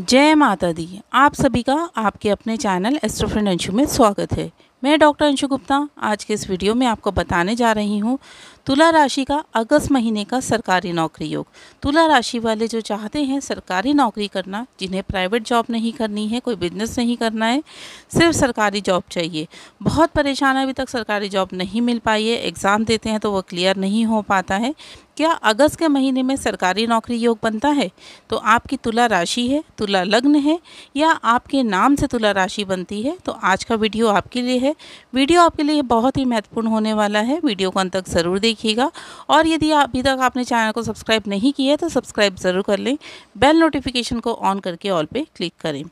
जय माता दी आप सभी का आपके अपने चैनल एस्ट्रोफ्रेंड अंशु में स्वागत है मैं डॉक्टर अंशु गुप्ता आज के इस वीडियो में आपको बताने जा रही हूँ तुला राशि का अगस्त महीने का सरकारी नौकरी योग तुला राशि वाले जो चाहते हैं सरकारी नौकरी करना जिन्हें प्राइवेट जॉब नहीं करनी है कोई बिजनेस नहीं करना है सिर्फ सरकारी जॉब चाहिए बहुत परेशान अभी तक सरकारी जॉब नहीं मिल पाई है एग्ज़ाम देते हैं तो वो क्लियर नहीं हो पाता है क्या अगस्त के महीने में सरकारी नौकरी योग बनता है तो आपकी तुला राशि है तुला लग्न है या आपके नाम से तुला राशि बनती है तो आज का वीडियो आपके लिए है वीडियो आपके लिए बहुत ही महत्वपूर्ण होने वाला है वीडियो को अंत तक ज़रूर देखिए देखिएगा और यदि अभी तक आपने चैनल को सब्सक्राइब नहीं किया है तो सब्सक्राइब ज़रूर कर लें बेल नोटिफिकेशन को ऑन करके ऑल पे क्लिक करें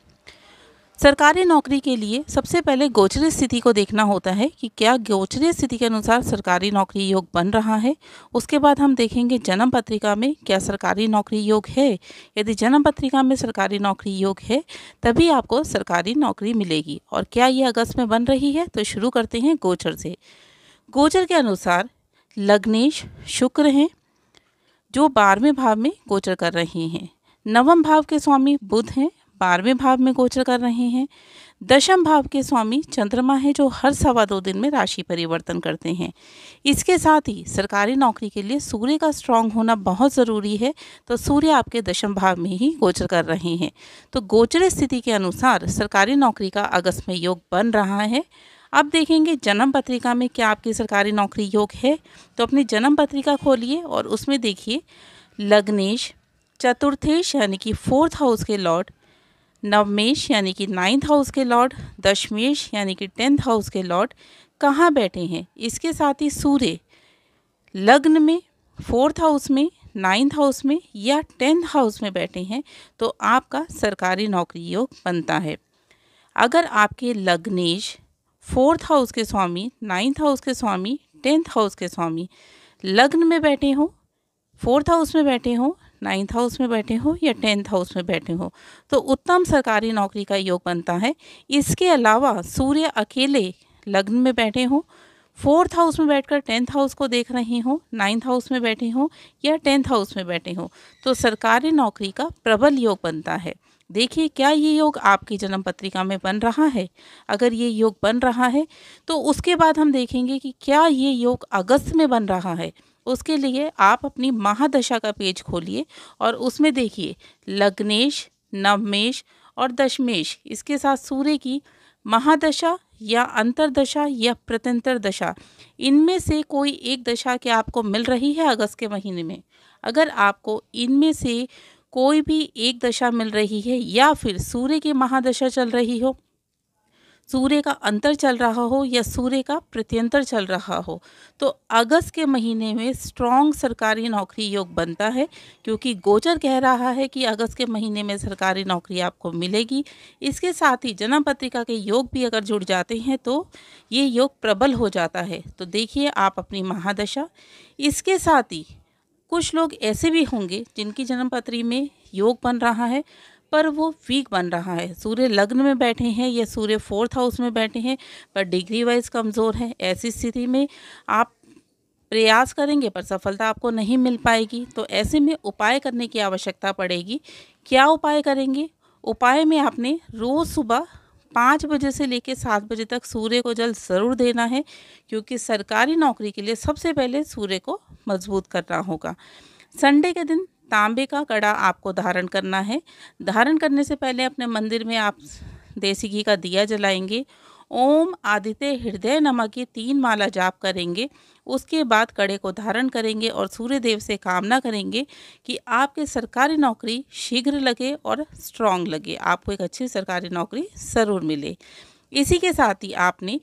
सरकारी नौकरी के लिए सबसे पहले गोचरी स्थिति को देखना होता है कि क्या गोचरी स्थिति के अनुसार सरकारी नौकरी योग बन रहा है उसके बाद हम देखेंगे जन्म पत्रिका में क्या सरकारी नौकरी योग है यदि जन्म पत्रिका में सरकारी नौकरी योग है तभी आपको सरकारी नौकरी मिलेगी और क्या ये अगस्त में बन रही है तो शुरू करते हैं गोचर से गोचर के अनुसार लग्नेश शुक्र हैं जो बारहवें भाव में गोचर कर रहे हैं नवम भाव के स्वामी बुध हैं बारहवें भाव में गोचर कर रहे हैं दशम भाव के स्वामी चंद्रमा है जो हर सवा दो दिन में राशि परिवर्तन करते हैं इसके साथ ही सरकारी नौकरी के लिए सूर्य का स्ट्रांग होना बहुत ज़रूरी है तो सूर्य आपके दशम भाव में ही गोचर कर रहे हैं तो गोचर स्थिति के अनुसार सरकारी नौकरी का अगस्त में योग बन रहा है अब देखेंगे जन्म पत्रिका में क्या आपकी सरकारी नौकरी योग है तो अपनी जन्म पत्रिका खोलिए और उसमें देखिए लग्नेश चतुर्थेश यानी कि फोर्थ हाउस के लॉर्ड नवमेश यानी कि नाइन्थ हाउस के लॉर्ड दशमेश यानी कि टेंथ हाउस के लॉर्ड कहाँ बैठे हैं इसके साथ ही सूर्य लग्न में फोर्थ हाउस में नाइन्थ हाउस में या टेंथ हाउस में बैठे हैं तो आपका सरकारी नौकरी योग बनता है अगर आपके लग्नेश फोर्थ हाउस के स्वामी नाइन्थ हाउस के स्वामी टेंथ हाउस के स्वामी लग्न में बैठे हों फोर्थ हाउस में बैठे हों नाइन्थ हाउस में बैठे हों या टेंथ हाउस में बैठे हों तो उत्तम सरकारी नौकरी का योग बनता है इसके अलावा सूर्य अकेले लग्न में बैठे हों फोर्थ हाउस में बैठकर टेंथ हाउस को देख रहे हों नाइन्थ हाउस में बैठे हों या टेंथ हाउस में बैठे हों तो सरकारी नौकरी का प्रबल योग बनता है देखिए क्या ये योग आपकी जन्म पत्रिका में बन रहा है अगर ये योग बन रहा है तो उसके बाद हम देखेंगे कि क्या ये योग अगस्त में बन रहा है उसके लिए आप अपनी महादशा का पेज खोलिए और उसमें देखिए लग्नेश नवमेश और दशमेश इसके साथ सूर्य की महादशा या अंतरदशा या प्रत्यंतर दशा इनमें से कोई एक दशा क्या आपको मिल रही है अगस्त के महीने में अगर आपको इनमें से कोई भी एक दशा मिल रही है या फिर सूर्य की महादशा चल रही हो सूर्य का अंतर चल रहा हो या सूर्य का प्रत्यंतर चल रहा हो तो अगस्त के महीने में स्ट्रॉन्ग सरकारी नौकरी योग बनता है क्योंकि गोचर कह रहा है कि अगस्त के महीने में सरकारी नौकरी आपको मिलेगी इसके साथ ही जन्म पत्रिका के योग भी अगर जुड़ जाते हैं तो ये योग प्रबल हो जाता है तो देखिए आप अपनी महादशा इसके साथ ही कुछ लोग ऐसे भी होंगे जिनकी जन्मपत्री में योग बन रहा है पर वो वीक बन रहा है सूर्य लग्न में बैठे हैं या सूर्य फोर्थ हाउस में बैठे हैं पर डिग्री वाइज कमज़ोर है ऐसी स्थिति में आप प्रयास करेंगे पर सफलता आपको नहीं मिल पाएगी तो ऐसे में उपाय करने की आवश्यकता पड़ेगी क्या उपाय करेंगे उपाय में आपने रोज़ सुबह पाँच बजे से लेकर सात बजे तक सूर्य को जल ज़रूर देना है क्योंकि सरकारी नौकरी के लिए सबसे पहले सूर्य को मजबूत करना होगा संडे के दिन तांबे का कड़ा आपको धारण करना है धारण करने से पहले अपने मंदिर में आप देसी घी का दिया जलाएंगे ओम आदित्य हृदय नमक की तीन माला जाप करेंगे उसके बाद कड़े को धारण करेंगे और सूर्य देव से कामना करेंगे कि आपके सरकारी नौकरी शीघ्र लगे और स्ट्रांग लगे आपको एक अच्छी सरकारी नौकरी ज़रूर मिले इसी के साथ ही आपने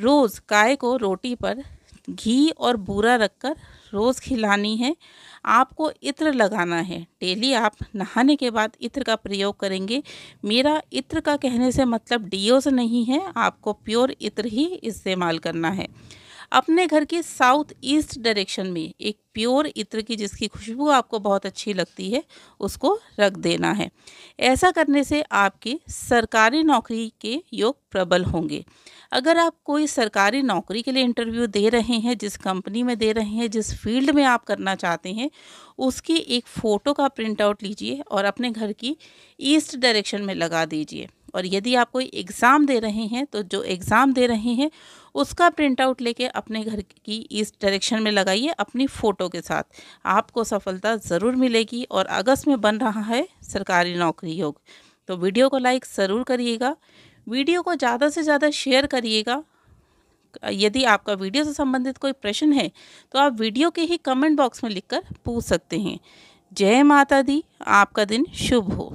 रोज़ गाय को रोटी पर घी और बूरा रखकर रोज़ खिलानी है आपको इत्र लगाना है डेली आप नहाने के बाद इत्र का प्रयोग करेंगे मेरा इत्र का कहने से मतलब डीओ से नहीं है आपको प्योर इत्र ही इस्तेमाल करना है अपने घर के साउथ ईस्ट डायरेक्शन में एक प्योर इत्र की जिसकी खुशबू आपको बहुत अच्छी लगती है उसको रख देना है ऐसा करने से आपके सरकारी नौकरी के योग प्रबल होंगे अगर आप कोई सरकारी नौकरी के लिए इंटरव्यू दे रहे हैं जिस कंपनी में दे रहे हैं जिस फील्ड में आप करना चाहते हैं उसकी एक फ़ोटो का प्रिंट आउट लीजिए और अपने घर की ईस्ट डायरेक्शन में लगा दीजिए और यदि आप कोई एग्ज़ाम दे रहे हैं तो जो एग्ज़ाम दे रहे हैं उसका प्रिंट आउट लेके अपने घर की इस डायरेक्शन में लगाइए अपनी फ़ोटो के साथ आपको सफलता ज़रूर मिलेगी और अगस्त में बन रहा है सरकारी नौकरी योग तो वीडियो को लाइक ज़रूर करिएगा वीडियो को ज़्यादा से ज़्यादा शेयर करिएगा यदि आपका वीडियो से संबंधित कोई प्रश्न है तो आप वीडियो के ही कमेंट बॉक्स में लिखकर पूछ सकते हैं जय माता दी आपका दिन शुभ हो